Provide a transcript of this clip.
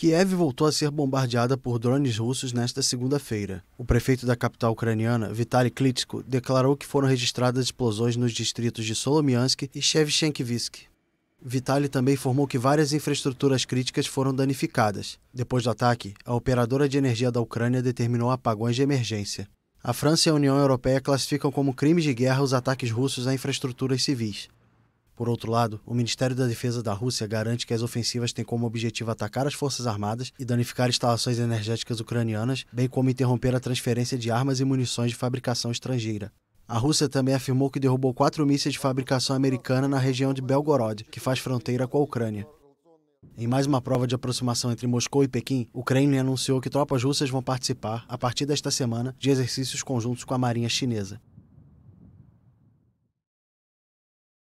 Kiev voltou a ser bombardeada por drones russos nesta segunda-feira. O prefeito da capital ucraniana, Vitaly Klitschko, declarou que foram registradas explosões nos distritos de Solomiansk e Shevchenkivsk. Vitali também informou que várias infraestruturas críticas foram danificadas. Depois do ataque, a operadora de energia da Ucrânia determinou apagões de emergência. A França e a União Europeia classificam como crimes de guerra os ataques russos a infraestruturas civis. Por outro lado, o Ministério da Defesa da Rússia garante que as ofensivas têm como objetivo atacar as Forças Armadas e danificar instalações energéticas ucranianas, bem como interromper a transferência de armas e munições de fabricação estrangeira. A Rússia também afirmou que derrubou quatro mísseis de fabricação americana na região de Belgorod, que faz fronteira com a Ucrânia. Em mais uma prova de aproximação entre Moscou e Pequim, o Kremlin anunciou que tropas russas vão participar, a partir desta semana, de exercícios conjuntos com a Marinha Chinesa.